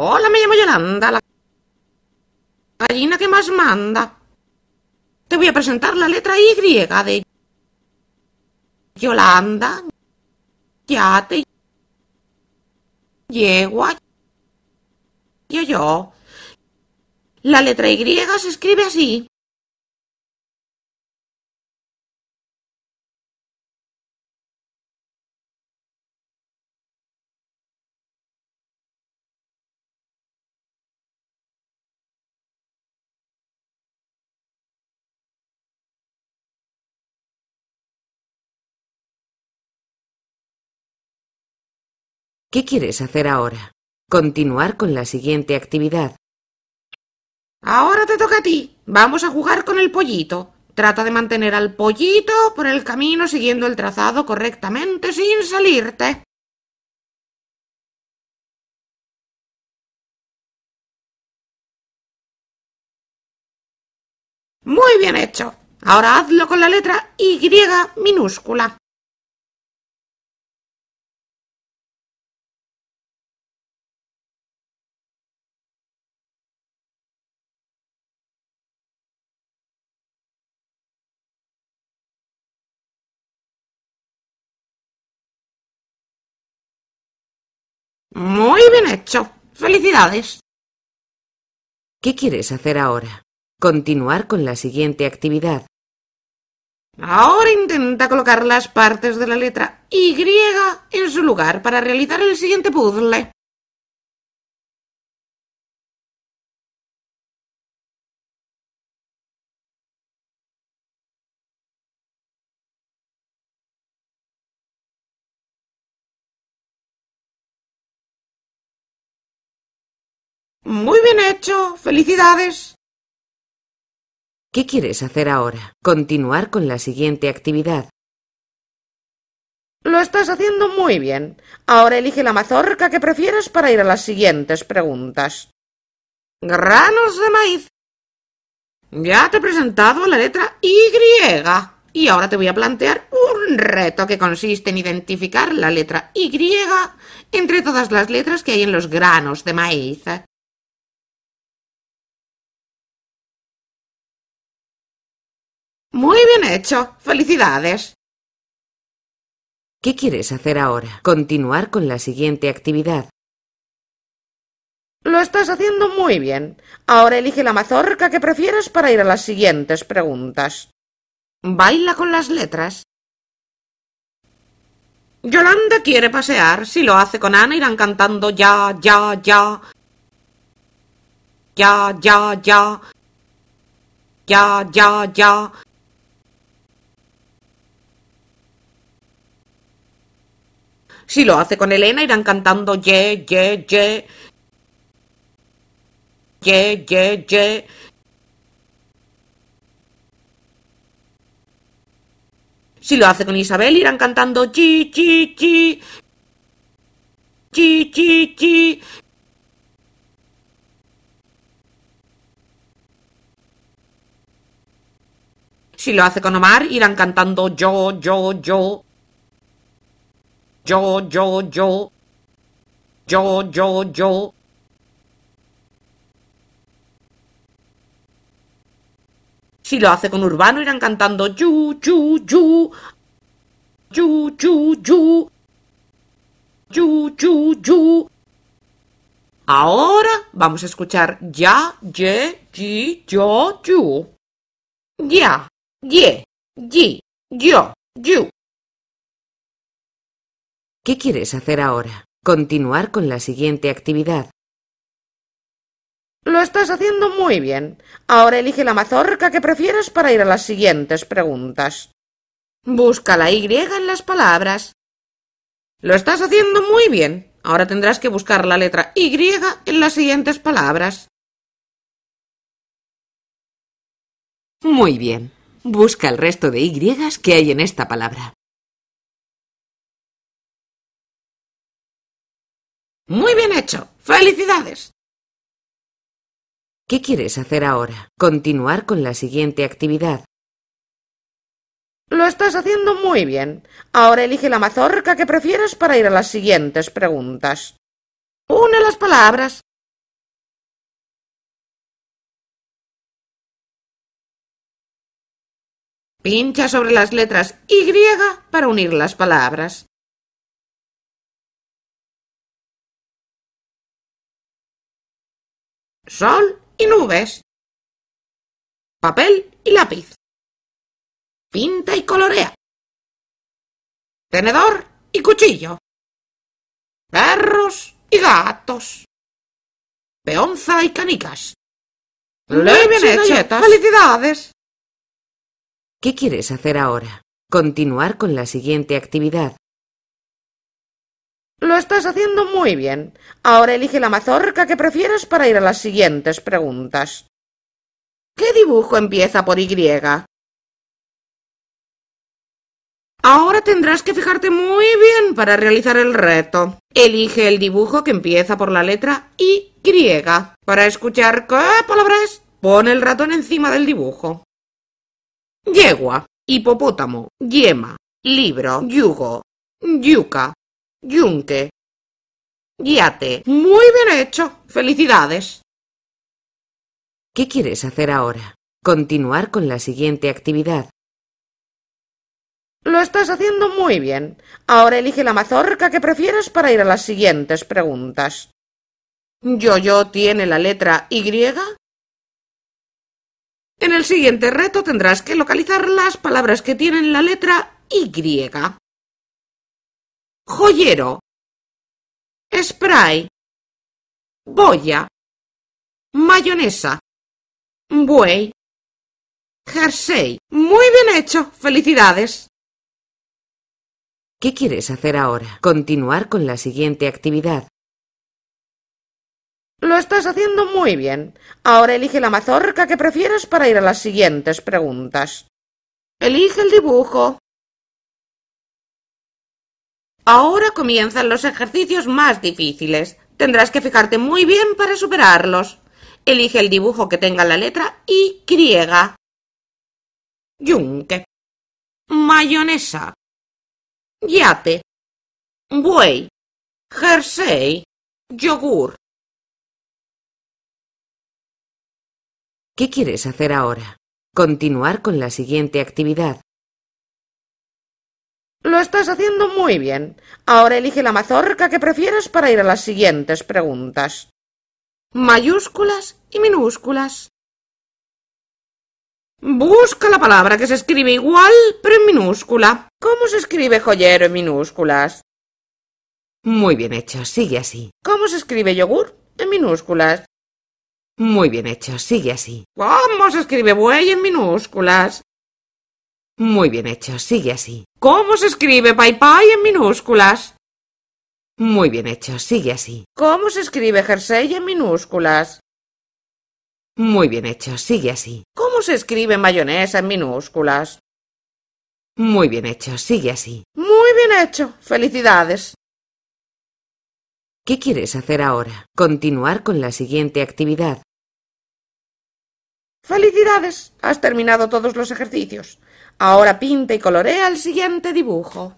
Hola, me llamo Yolanda, la gallina que más manda. Te voy a presentar la letra Y de Yolanda. Ya te yegua. Yo, yo. La letra Y se escribe así. ¿Qué quieres hacer ahora? Continuar con la siguiente actividad. Ahora te toca a ti. Vamos a jugar con el pollito. Trata de mantener al pollito por el camino siguiendo el trazado correctamente sin salirte. Muy bien hecho. Ahora hazlo con la letra Y minúscula. bien hecho. Felicidades. ¿Qué quieres hacer ahora? Continuar con la siguiente actividad. Ahora intenta colocar las partes de la letra Y en su lugar para realizar el siguiente puzzle. ¡Felicidades! ¿Qué quieres hacer ahora? Continuar con la siguiente actividad. Lo estás haciendo muy bien. Ahora elige la mazorca que prefieras para ir a las siguientes preguntas. Granos de maíz. Ya te he presentado la letra Y y ahora te voy a plantear un reto que consiste en identificar la letra Y entre todas las letras que hay en los granos de maíz. Muy bien hecho. Felicidades. ¿Qué quieres hacer ahora? Continuar con la siguiente actividad. Lo estás haciendo muy bien. Ahora elige la mazorca que prefieras para ir a las siguientes preguntas. Baila con las letras. Yolanda quiere pasear. Si lo hace con Ana, irán cantando ya, ya, ya. Ya, ya, ya. Ya, ya, ya. Si lo hace con Elena, irán cantando ye, ye, ye. Ye, ye, ye. Si lo hace con Isabel, irán cantando chi, chi, chi. Chi, chi, chi. Si lo hace con Omar, irán cantando yo, yo, yo yo, yo, yo, yo, yo, yo. Si lo hace con Urbano irán cantando yu, yu, yu, yu, yu, yu, yu, yu, yu. Ahora vamos a escuchar ya, ye, yi, yo, yu. Ya, ye, yi, yo, yu. ¿Qué quieres hacer ahora? Continuar con la siguiente actividad. Lo estás haciendo muy bien. Ahora elige la mazorca que prefieras para ir a las siguientes preguntas. Busca la Y en las palabras. Lo estás haciendo muy bien. Ahora tendrás que buscar la letra Y en las siguientes palabras. Muy bien. Busca el resto de Y que hay en esta palabra. Muy bien hecho. Felicidades. ¿Qué quieres hacer ahora? Continuar con la siguiente actividad. Lo estás haciendo muy bien. Ahora elige la mazorca que prefieras para ir a las siguientes preguntas. Une las palabras. Pincha sobre las letras Y para unir las palabras. sol y nubes. Papel y lápiz. Pinta y colorea. Tenedor y cuchillo. Perros y gatos. Peonza y canicas. Muy bien ¡Felicidades! ¿Qué quieres hacer ahora? Continuar con la siguiente actividad, lo estás haciendo muy bien. Ahora elige la mazorca que prefieras para ir a las siguientes preguntas. ¿Qué dibujo empieza por Y? Ahora tendrás que fijarte muy bien para realizar el reto. Elige el dibujo que empieza por la letra Y. Para escuchar qué palabras, pon el ratón encima del dibujo. Yegua, hipopótamo, yema, libro, yugo, yuca, yunque. Guíate. Muy bien hecho. Felicidades. ¿Qué quieres hacer ahora? Continuar con la siguiente actividad. Lo estás haciendo muy bien. Ahora elige la mazorca que prefieras para ir a las siguientes preguntas. ¿Yo-yo tiene la letra Y? En el siguiente reto tendrás que localizar las palabras que tienen la letra Y joyero, spray, boya, mayonesa, buey, jersey. Muy bien hecho, felicidades. ¿Qué quieres hacer ahora? Continuar con la siguiente actividad. Lo estás haciendo muy bien. Ahora elige la mazorca que prefieras para ir a las siguientes preguntas. Elige el dibujo. Ahora comienzan los ejercicios más difíciles. Tendrás que fijarte muy bien para superarlos. Elige el dibujo que tenga la letra Y. Yunque. Mayonesa. Yate. Buey. Jersey. Yogur. ¿Qué quieres hacer ahora? Continuar con la siguiente actividad. Lo estás haciendo muy bien. Ahora elige la mazorca que prefieras para ir a las siguientes preguntas. Mayúsculas y minúsculas. Busca la palabra que se escribe igual, pero en minúscula. ¿Cómo se escribe joyero en minúsculas? Muy bien hecho, sigue así. ¿Cómo se escribe yogur? En minúsculas. Muy bien hecho, sigue así. ¿Cómo se escribe buey en minúsculas? Muy bien hecho, sigue así. ¿Cómo se escribe Pai en minúsculas? Muy bien hecho, sigue así. ¿Cómo se escribe jersey en minúsculas? Muy bien hecho, sigue así. ¿Cómo se escribe mayonesa en minúsculas? Muy bien hecho, sigue así. Muy bien hecho, felicidades. ¿Qué quieres hacer ahora? Continuar con la siguiente actividad. Felicidades, has terminado todos los ejercicios. Ahora pinta y colorea el siguiente dibujo.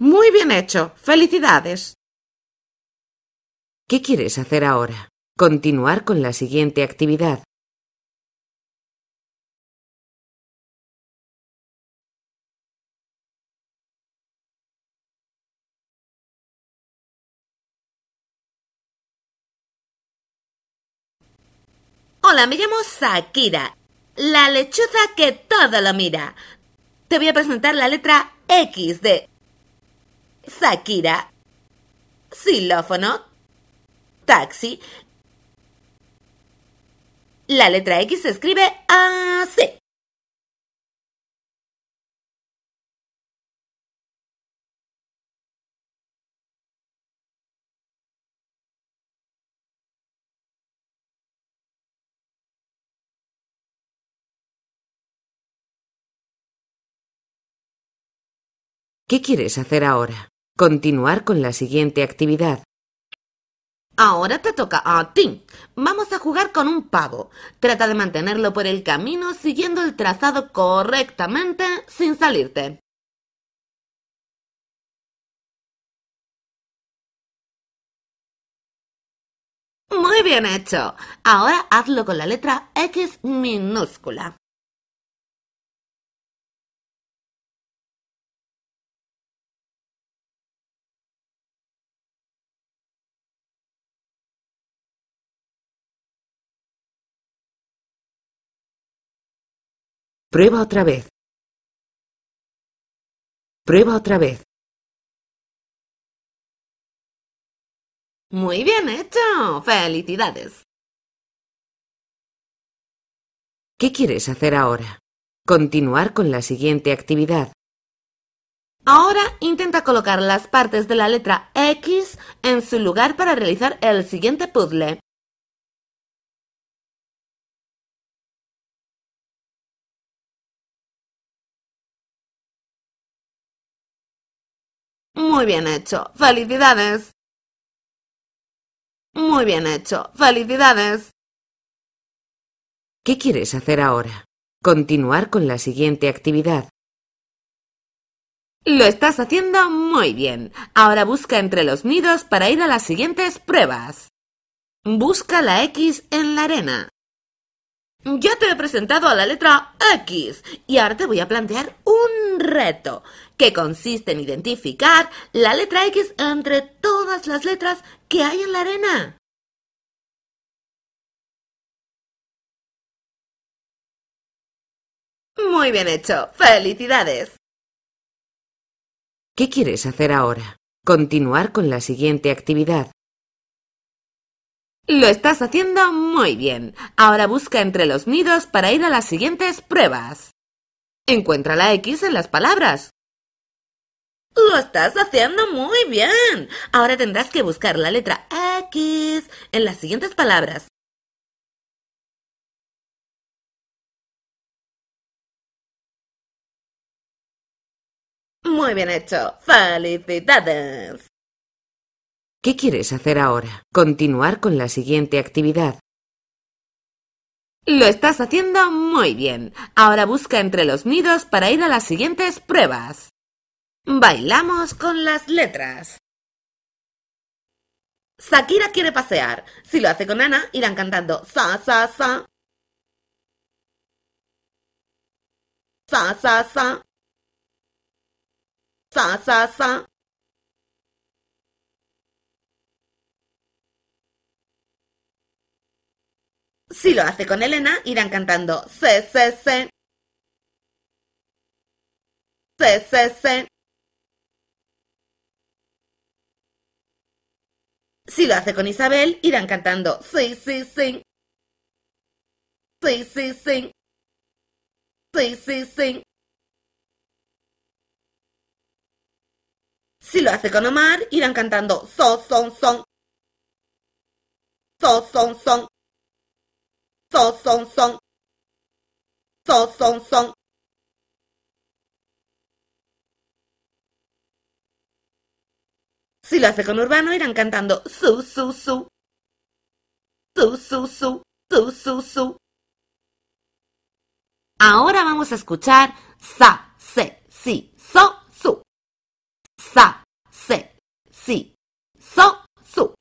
Muy bien hecho. Felicidades. ¿Qué quieres hacer ahora? Continuar con la siguiente actividad. Hola, me llamo Sakira, la lechuza que todo lo mira. Te voy a presentar la letra X de Zakira, SILÓFONO, taxi. La letra X se escribe C. ¿Qué quieres hacer ahora? Continuar con la siguiente actividad. Ahora te toca a ti. Vamos a jugar con un pavo. Trata de mantenerlo por el camino siguiendo el trazado correctamente sin salirte. Muy bien hecho. Ahora hazlo con la letra X minúscula. Prueba otra vez. Prueba otra vez. Muy bien hecho. Felicidades. ¿Qué quieres hacer ahora? Continuar con la siguiente actividad. Ahora intenta colocar las partes de la letra X en su lugar para realizar el siguiente puzzle. Muy bien hecho. Felicidades. Muy bien hecho. Felicidades. ¿Qué quieres hacer ahora? Continuar con la siguiente actividad. Lo estás haciendo muy bien. Ahora busca entre los nidos para ir a las siguientes pruebas. Busca la X en la arena. Ya te he presentado a la letra X y ahora te voy a plantear un reto que consiste en identificar la letra X entre todas las letras que hay en la arena. Muy bien hecho. Felicidades. ¿Qué quieres hacer ahora? Continuar con la siguiente actividad. Lo estás haciendo muy bien. Ahora busca entre los nidos para ir a las siguientes pruebas. Encuentra la X en las palabras. Lo estás haciendo muy bien. Ahora tendrás que buscar la letra X en las siguientes palabras. Muy bien hecho. Felicidades. ¿Qué quieres hacer ahora? Continuar con la siguiente actividad. Lo estás haciendo muy bien. Ahora busca entre los nidos para ir a las siguientes pruebas. Bailamos con las letras. Shakira quiere pasear. Si lo hace con Ana, irán cantando sa sa sa. Sa sa sa. Sa sa sa. Si lo hace con Elena, irán cantando se se se. Se se se. Si lo hace con Isabel, irán cantando Sí, sí, sí. Sí, sí, sí. Sí, sí, sí. Si lo hace con Omar, irán cantando So, son, son. So, son, son. So, son, son. So, son, son. Si lo hace con Urbano, irán cantando su, su, su. Su, su, su. Su, su, su. Ahora vamos a escuchar sa, se, si, so, su. Sa, se, si, so, su.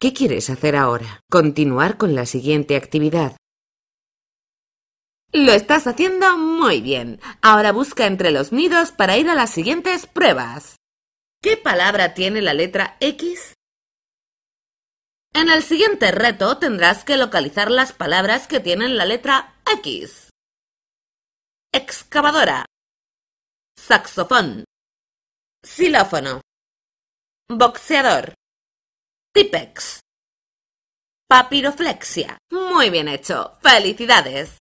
¿Qué quieres hacer ahora? Continuar con la siguiente actividad. Lo estás haciendo muy bien. Ahora busca entre los nidos para ir a las siguientes pruebas. ¿Qué palabra tiene la letra X? En el siguiente reto tendrás que localizar las palabras que tienen la letra X. Excavadora. Saxofón. Xilófono. Boxeador. Tipex. Papiroflexia. Muy bien hecho. Felicidades.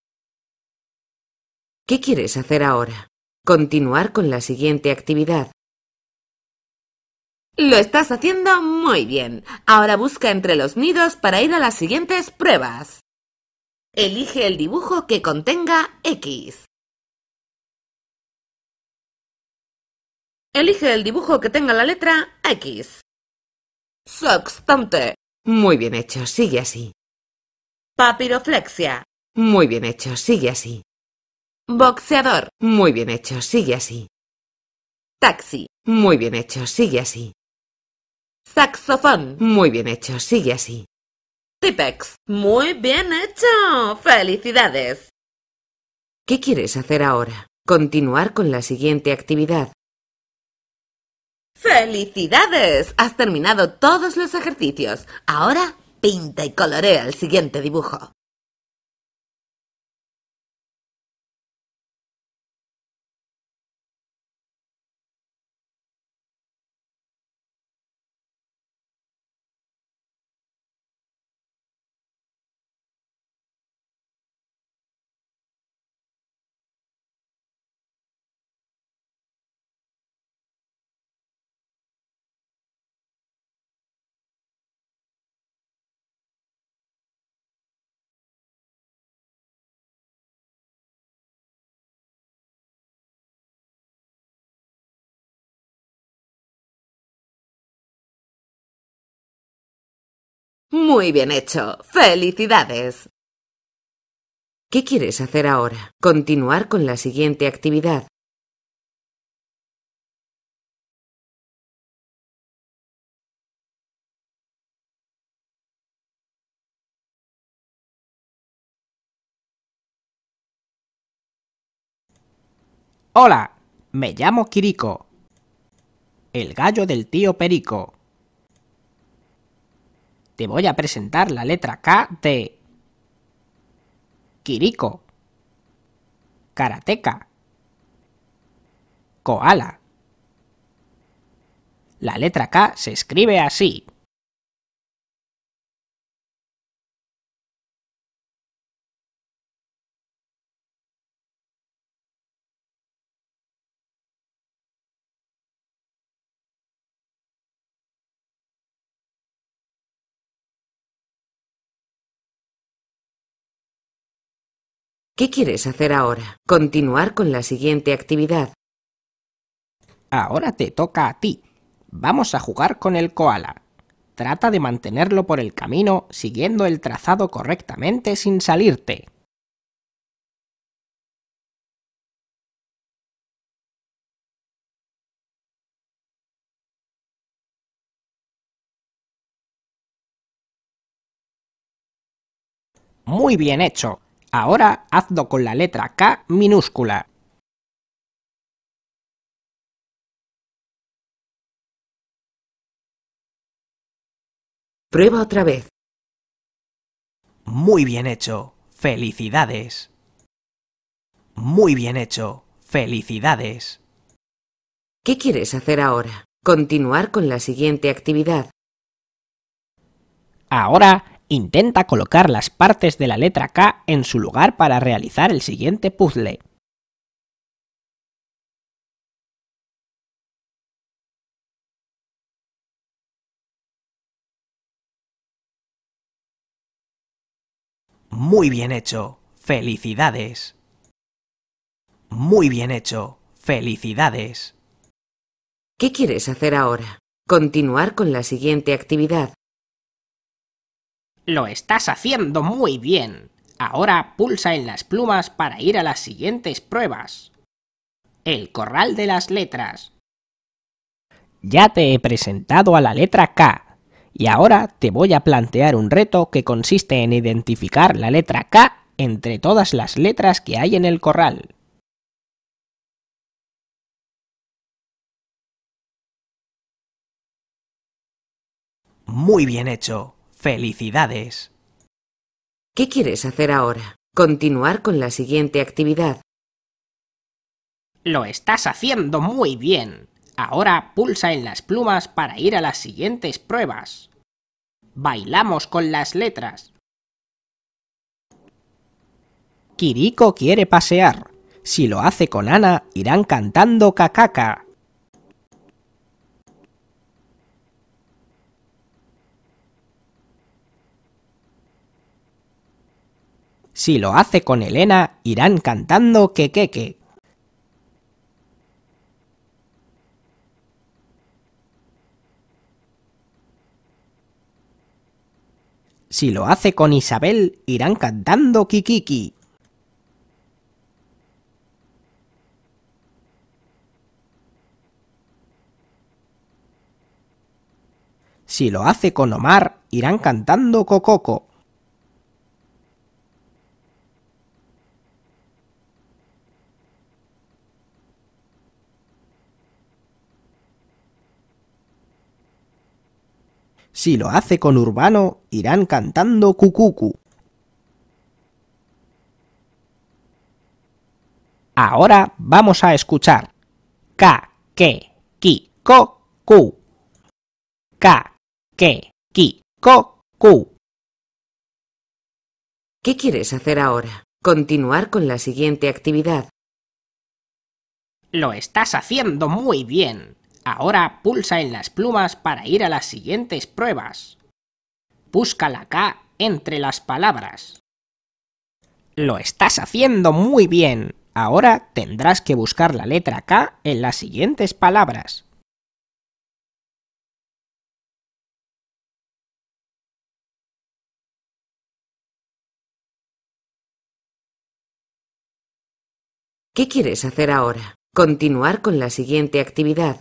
¿Qué quieres hacer ahora? Continuar con la siguiente actividad. Lo estás haciendo muy bien. Ahora busca entre los nidos para ir a las siguientes pruebas. Elige el dibujo que contenga X. Elige el dibujo que tenga la letra X. Sextante. Muy bien hecho, sigue así. Papiroflexia. Muy bien hecho, sigue así. Boxeador. Muy bien hecho, sigue así. Taxi. Muy bien hecho, sigue así. Saxofón. Muy bien hecho, sigue así. Tipex. Muy bien hecho. Felicidades. ¿Qué quieres hacer ahora? Continuar con la siguiente actividad. ¡Felicidades! Has terminado todos los ejercicios. Ahora pinta y colorea el siguiente dibujo. Muy bien hecho. Felicidades. ¿Qué quieres hacer ahora? Continuar con la siguiente actividad. Hola, me llamo Kiriko, el gallo del tío Perico te voy a presentar la letra K de Kiriko, Karateka, Koala. La letra K se escribe así. ¿Qué quieres hacer ahora? Continuar con la siguiente actividad. Ahora te toca a ti. Vamos a jugar con el koala. Trata de mantenerlo por el camino siguiendo el trazado correctamente sin salirte. Muy bien hecho. Ahora hazlo con la letra K minúscula. Prueba otra vez. Muy bien hecho. Felicidades. Muy bien hecho. Felicidades. ¿Qué quieres hacer ahora? Continuar con la siguiente actividad. Ahora Intenta colocar las partes de la letra K en su lugar para realizar el siguiente puzzle. Muy bien hecho. Felicidades. Muy bien hecho. Felicidades. ¿Qué quieres hacer ahora? Continuar con la siguiente actividad, lo estás haciendo muy bien. Ahora pulsa en las plumas para ir a las siguientes pruebas. El corral de las letras. Ya te he presentado a la letra K y ahora te voy a plantear un reto que consiste en identificar la letra K entre todas las letras que hay en el corral. Muy bien hecho. ¡Felicidades! ¿Qué quieres hacer ahora? Continuar con la siguiente actividad. Lo estás haciendo muy bien. Ahora pulsa en las plumas para ir a las siguientes pruebas. Bailamos con las letras. Kiriko quiere pasear. Si lo hace con Ana, irán cantando cacaca. Si lo hace con Elena, irán cantando que que Si lo hace con Isabel, irán cantando Kikiki. Si lo hace con Omar, irán cantando Cococo. Si lo hace con Urbano, irán cantando cucucu. Ahora vamos a escuchar ka que, ki ko ku. Ka que, ki ko ku. ¿Qué quieres hacer ahora? Continuar con la siguiente actividad. Lo estás haciendo muy bien. Ahora pulsa en las plumas para ir a las siguientes pruebas. Busca la K entre las palabras. Lo estás haciendo muy bien. Ahora tendrás que buscar la letra K en las siguientes palabras. ¿Qué quieres hacer ahora? Continuar con la siguiente actividad.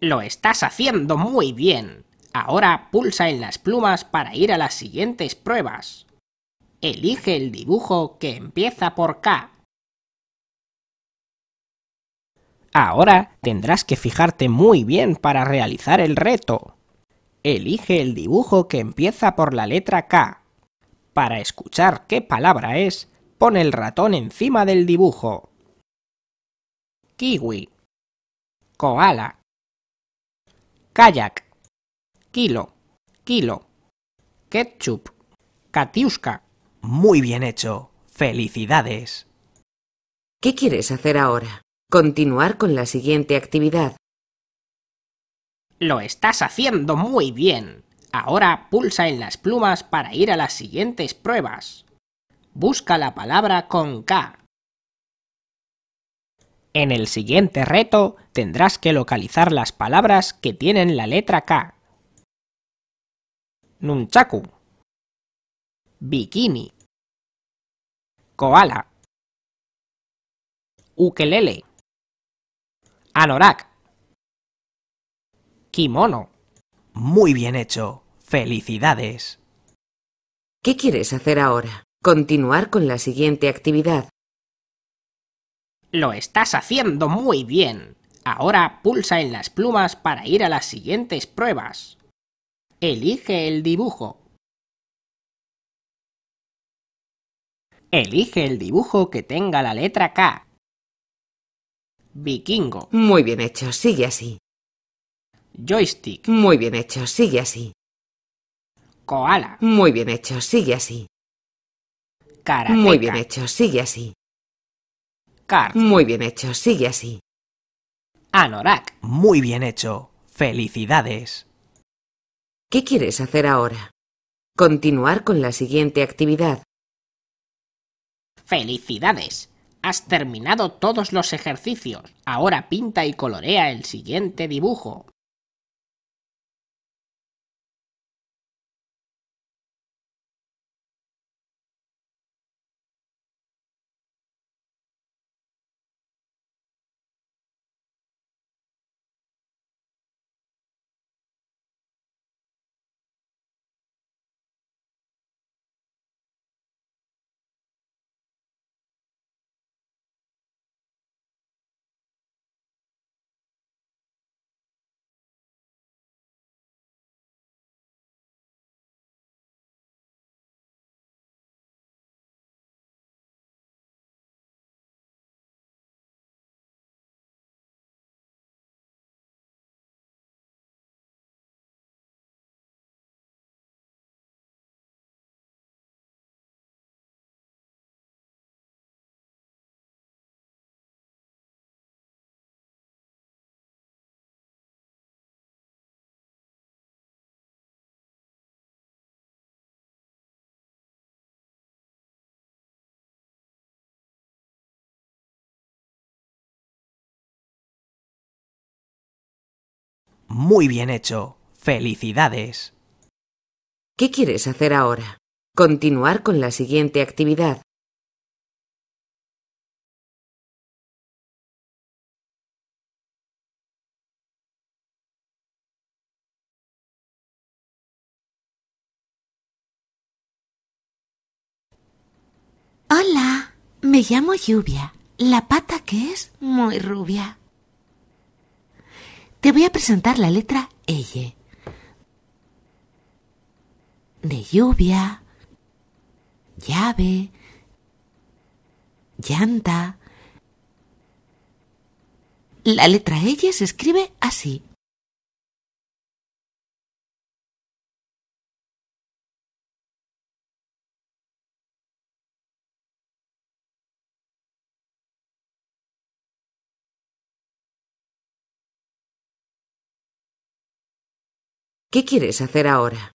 Lo estás haciendo muy bien. Ahora pulsa en las plumas para ir a las siguientes pruebas. Elige el dibujo que empieza por K. Ahora tendrás que fijarte muy bien para realizar el reto. Elige el dibujo que empieza por la letra K. Para escuchar qué palabra es, pon el ratón encima del dibujo. Kiwi. Koala kayak, kilo, kilo, ketchup, katiuska. Muy bien hecho. Felicidades. ¿Qué quieres hacer ahora? Continuar con la siguiente actividad. Lo estás haciendo muy bien. Ahora pulsa en las plumas para ir a las siguientes pruebas. Busca la palabra con K. En el siguiente reto tendrás que localizar las palabras que tienen la letra K. Nunchaku. Bikini. Koala. Ukelele. Anorak. Kimono. Muy bien hecho. Felicidades. ¿Qué quieres hacer ahora? Continuar con la siguiente actividad. Lo estás haciendo muy bien. Ahora pulsa en las plumas para ir a las siguientes pruebas. Elige el dibujo. Elige el dibujo que tenga la letra K. Vikingo. Muy bien hecho, sigue así. Joystick. Muy bien hecho, sigue así. Koala. Muy bien hecho, sigue así. cara Muy bien hecho, sigue así. Muy bien hecho, sigue así. Anorak. Muy bien hecho. Felicidades. ¿Qué quieres hacer ahora? Continuar con la siguiente actividad. Felicidades. Has terminado todos los ejercicios. Ahora pinta y colorea el siguiente dibujo. Muy bien hecho. Felicidades. ¿Qué quieres hacer ahora? Continuar con la siguiente actividad. Hola, me llamo Lluvia. La pata que es muy rubia. Te voy a presentar la letra L. E. De lluvia, llave, llanta. La letra L e se escribe así. ¿Qué quieres hacer ahora?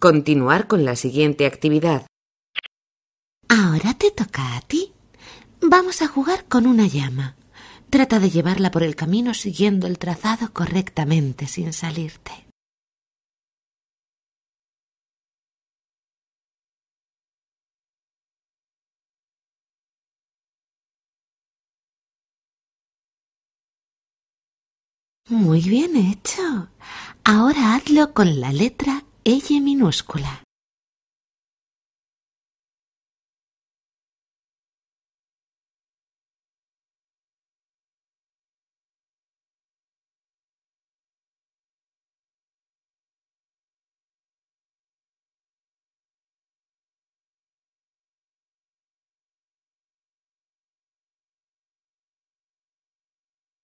Continuar con la siguiente actividad. Ahora te toca a ti. Vamos a jugar con una llama. Trata de llevarla por el camino siguiendo el trazado correctamente sin salirte. Muy bien hecho. Ahora hazlo con la letra L minúscula.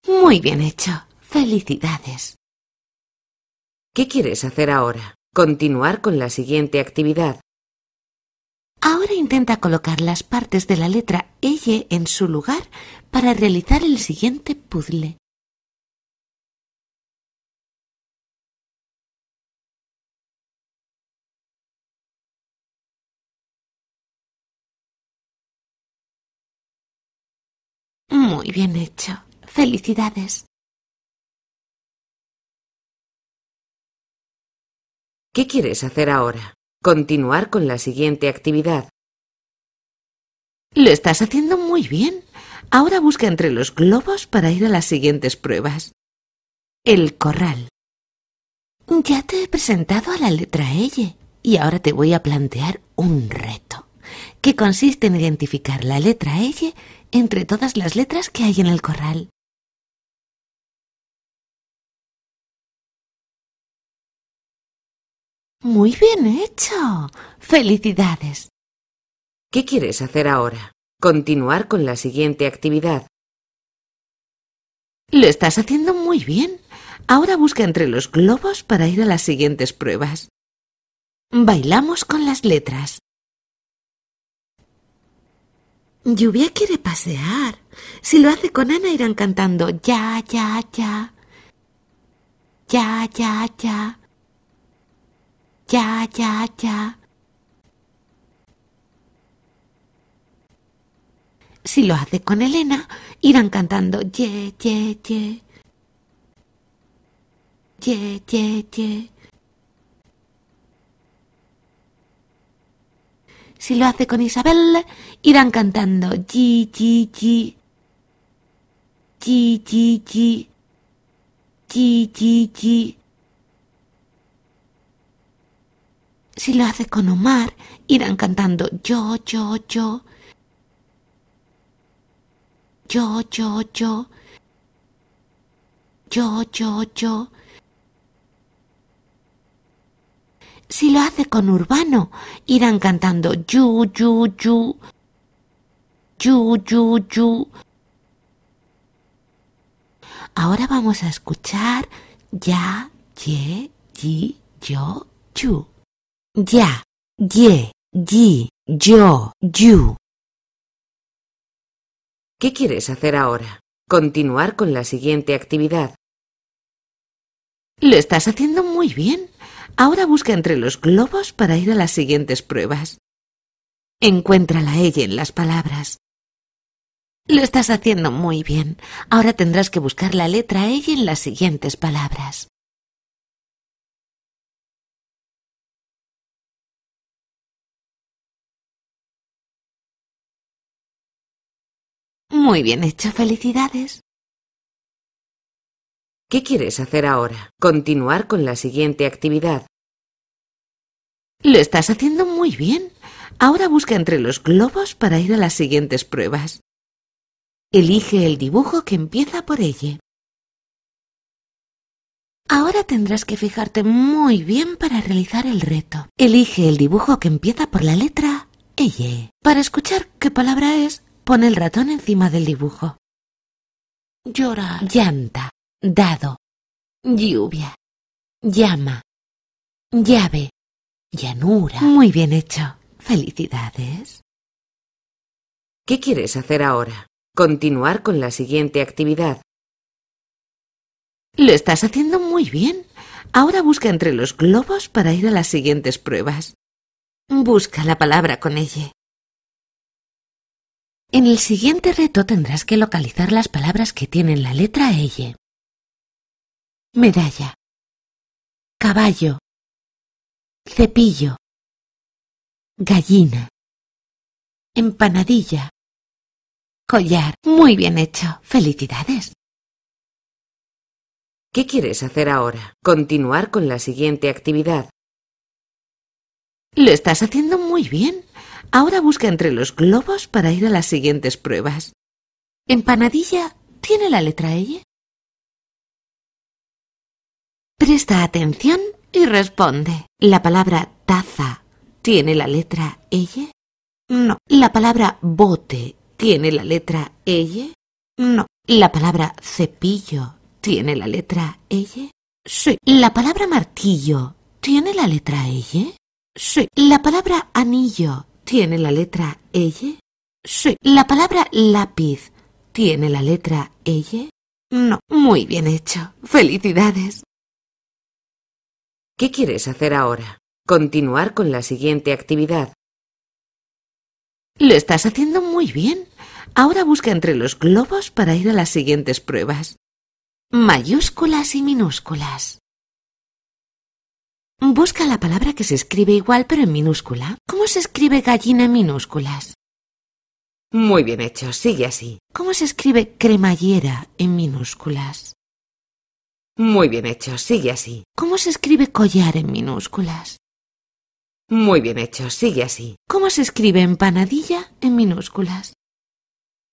Muy bien hecho. Felicidades. ¿Qué quieres hacer ahora? Continuar con la siguiente actividad. Ahora intenta colocar las partes de la letra L en su lugar para realizar el siguiente puzzle. Muy bien hecho. Felicidades. ¿Qué quieres hacer ahora? Continuar con la siguiente actividad. Lo estás haciendo muy bien. Ahora busca entre los globos para ir a las siguientes pruebas. El corral. Ya te he presentado a la letra L y ahora te voy a plantear un reto, que consiste en identificar la letra L entre todas las letras que hay en el corral. Muy bien hecho. Felicidades. ¿Qué quieres hacer ahora? Continuar con la siguiente actividad. Lo estás haciendo muy bien. Ahora busca entre los globos para ir a las siguientes pruebas. Bailamos con las letras. Lluvia quiere pasear. Si lo hace con Ana irán cantando ya, ya, ya. Ya, ya, ya. Ya, ya, ya. Si lo hace con Elena, irán cantando ye, ye, ye. Ye, ye, ye. Si lo hace con Isabel, irán cantando ye, ye, ye. Ye, ye, ye. Ye, ye, Si lo hace con Omar, irán cantando yo, yo, yo. Yo, yo, yo. Yo, yo, yo. Si lo hace con Urbano, irán cantando yu, yu, yu. Yu, yu, yu. Ahora vamos a escuchar ya, ye, yi, yo, yu. Ya, ye, yi, yo, yu. ¿Qué quieres hacer ahora? Continuar con la siguiente actividad. Lo estás haciendo muy bien. Ahora busca entre los globos para ir a las siguientes pruebas. Encuéntrala ella en las palabras. Lo estás haciendo muy bien. Ahora tendrás que buscar la letra ella en las siguientes palabras. Muy bien hecho, felicidades. ¿Qué quieres hacer ahora? Continuar con la siguiente actividad. Lo estás haciendo muy bien. Ahora busca entre los globos para ir a las siguientes pruebas. Elige el dibujo que empieza por E. Ahora tendrás que fijarte muy bien para realizar el reto. Elige el dibujo que empieza por la letra E. Para escuchar qué palabra es, Pone el ratón encima del dibujo. Llora. Llanta. Dado. Lluvia. Llama. Llave. Llanura. Muy bien hecho. Felicidades. ¿Qué quieres hacer ahora? Continuar con la siguiente actividad. Lo estás haciendo muy bien. Ahora busca entre los globos para ir a las siguientes pruebas. Busca la palabra con ella. En el siguiente reto tendrás que localizar las palabras que tienen la letra L. Medalla. Caballo. Cepillo. Gallina. Empanadilla. Collar. Muy bien hecho. Felicidades. ¿Qué quieres hacer ahora? Continuar con la siguiente actividad. Lo estás haciendo muy bien. Ahora busca entre los globos para ir a las siguientes pruebas. ¿Empanadilla tiene la letra L? E? Presta atención y responde. ¿La palabra taza tiene la letra L? E? No. ¿La palabra bote tiene la letra L? E? No. ¿La palabra cepillo tiene la letra L? Sí. ¿La palabra martillo tiene la letra L? Sí. ¿La palabra anillo tiene la letra L? Sí. ¿La palabra lápiz tiene la letra L? No. Muy bien hecho. Felicidades. ¿Qué quieres hacer ahora? Continuar con la siguiente actividad. Lo estás haciendo muy bien. Ahora busca entre los globos para ir a las siguientes pruebas. Mayúsculas y minúsculas. Busca la palabra que se escribe igual pero en minúscula. ¿Cómo se escribe gallina en minúsculas? Muy bien hecho, sigue así. ¿Cómo se escribe cremallera en minúsculas? Muy bien hecho, sigue así. ¿Cómo se escribe collar en minúsculas? Muy bien hecho, sigue así. ¿Cómo se escribe empanadilla en minúsculas?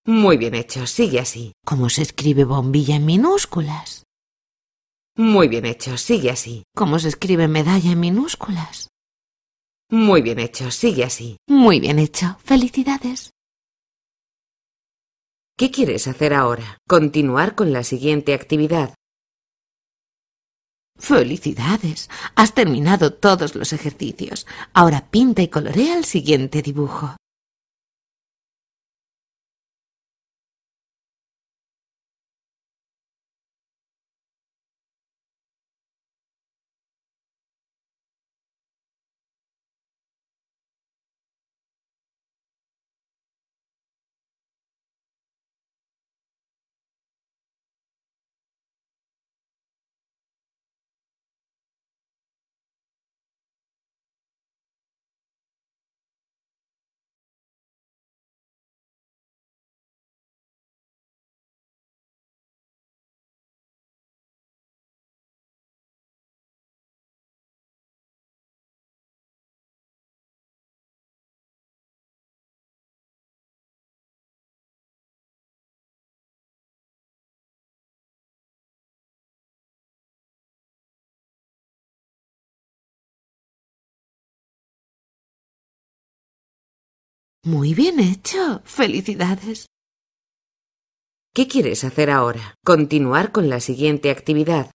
Muy bien hecho, sigue así. ¿Cómo se escribe bombilla en minúsculas? Muy bien hecho, sigue así. ¿Cómo se escribe medalla en minúsculas? Muy bien hecho, sigue así. Muy bien hecho, felicidades. ¿Qué quieres hacer ahora? Continuar con la siguiente actividad. Felicidades. Has terminado todos los ejercicios. Ahora pinta y colorea el siguiente dibujo. Muy bien hecho. Felicidades. ¿Qué quieres hacer ahora? Continuar con la siguiente actividad,